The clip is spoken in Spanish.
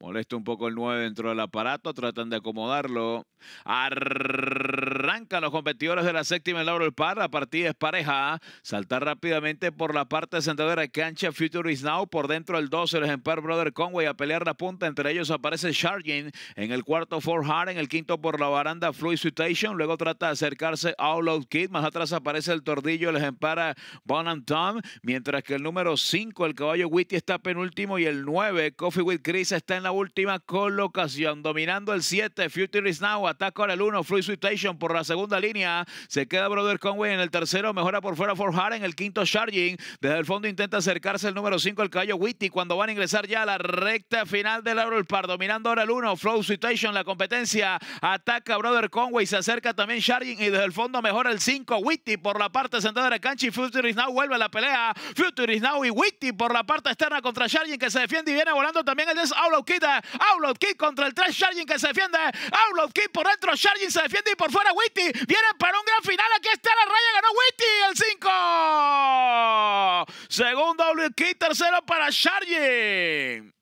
Molesta un poco el 9 dentro del aparato, tratan de acomodarlo. Arr los competidores de la séptima en el par La partida es pareja. Saltar rápidamente por la parte central de la cancha. Future is Now. Por dentro el 12, el ejemplar Brother Conway a pelear la punta. Entre ellos aparece Sharjin. en el cuarto Four Hard. En el quinto por la baranda Fluid situation Luego trata de acercarse All Kid. Más atrás aparece el tordillo, el ejemplar Bonham Tom. Mientras que el número 5, el caballo Witty, está penúltimo. Y el 9, Coffee with Chris, está en la última colocación. Dominando el 7, Future is Now. Ataca al el 1, Fluid situation por la segunda línea. Se queda Brother Conway en el tercero. Mejora por fuera Forjar en el quinto Charging. Desde el fondo intenta acercarse el número 5, el caballo Witty, cuando van a ingresar ya a la recta final del la Par. Dominando ahora el 1, Flow Situation, la competencia. Ataca Brother Conway, se acerca también Charging y desde el fondo mejora el 5, Witty por la parte central de la cancha y Future is Now vuelve a la pelea. Future is Now y Witty por la parte externa contra Charging que se defiende y viene volando también el des Outlaw Kid. Eh. Outlaw Kid contra el 3, Charging que se defiende. Outlaw Kid por dentro, Charging se defiende y por fuera Witty. Viene para un gran final. Aquí está la raya. Ganó Witty. El 5. Segundo WK. Tercero para Charging.